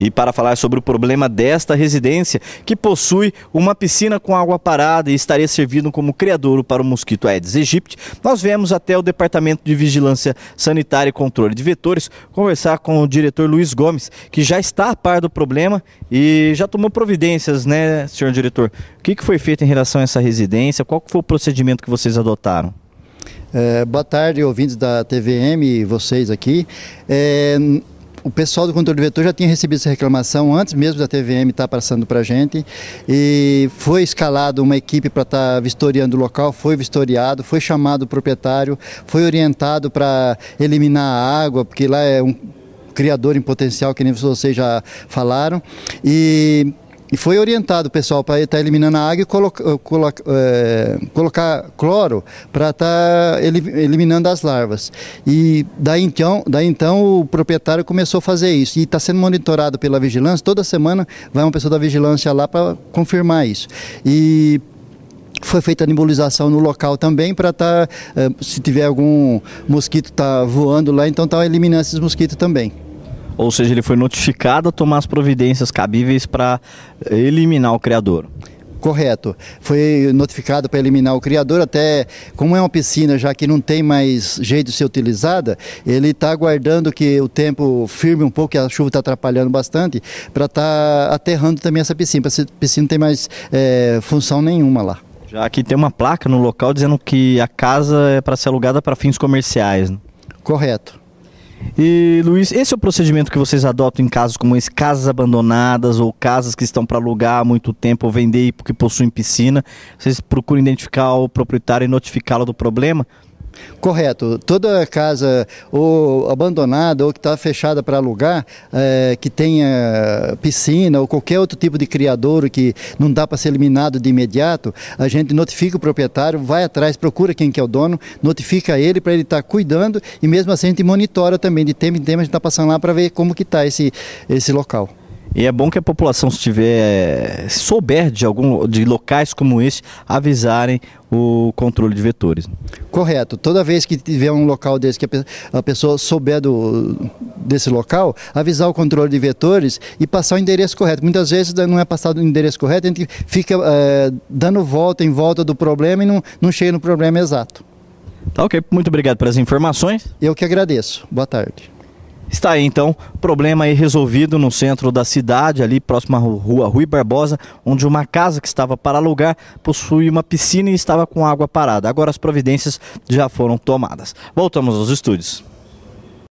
E para falar sobre o problema desta residência, que possui uma piscina com água parada e estaria servindo como criadouro para o mosquito Aedes aegypti, nós viemos até o Departamento de Vigilância Sanitária e Controle de Vetores conversar com o diretor Luiz Gomes, que já está a par do problema e já tomou providências, né, senhor diretor? O que foi feito em relação a essa residência? Qual foi o procedimento que vocês adotaram? É, boa tarde, ouvintes da TVM e vocês aqui. É o pessoal do controle de vetor já tinha recebido essa reclamação antes mesmo da TVM estar tá passando para a gente e foi escalado uma equipe para estar tá vistoriando o local, foi vistoriado, foi chamado o proprietário, foi orientado para eliminar a água, porque lá é um criador em potencial, que nem vocês já falaram, e e foi orientado o pessoal para estar tá eliminando a água e colo, é, eh, eh, colocar cloro para estar tá eliminando as larvas. E daí então, daí então o proprietário começou a fazer isso. E está sendo monitorado pela vigilância. Toda semana vai uma pessoa da vigilância lá para confirmar isso. E foi feita a nebulização no local também para estar, tá, eh, se tiver algum mosquito tá voando lá, então está eliminando esses mosquitos também ou seja, ele foi notificado a tomar as providências cabíveis para eliminar o criador. Correto. Foi notificado para eliminar o criador, até como é uma piscina já que não tem mais jeito de ser utilizada, ele está aguardando que o tempo firme um pouco, que a chuva está atrapalhando bastante, para estar tá aterrando também essa piscina. Essa piscina não tem mais é, função nenhuma lá. Já que tem uma placa no local dizendo que a casa é para ser alugada para fins comerciais. Né? Correto. E Luiz, esse é o procedimento que vocês adotam em casos como esse, casas abandonadas ou casas que estão para alugar há muito tempo ou vender porque possuem piscina. Vocês procuram identificar o proprietário e notificá-lo do problema? Correto. Toda casa ou abandonada ou que está fechada para alugar, é, que tenha piscina ou qualquer outro tipo de criadouro que não dá para ser eliminado de imediato, a gente notifica o proprietário, vai atrás, procura quem que é o dono, notifica ele para ele estar tá cuidando e mesmo assim a gente monitora também de tempo em tempo a gente está passando lá para ver como que está esse, esse local. E é bom que a população, se tiver, souber de algum de locais como esse, avisarem o controle de vetores. Correto. Toda vez que tiver um local desse que a pessoa souber do, desse local, avisar o controle de vetores e passar o endereço correto. Muitas vezes né, não é passado o endereço correto, a gente fica é, dando volta em volta do problema e não, não chega no problema exato. Tá ok. Muito obrigado pelas informações. Eu que agradeço. Boa tarde. Está aí então, problema aí resolvido no centro da cidade, ali próximo à rua Rui Barbosa, onde uma casa que estava para alugar possui uma piscina e estava com água parada. Agora as providências já foram tomadas. Voltamos aos estúdios.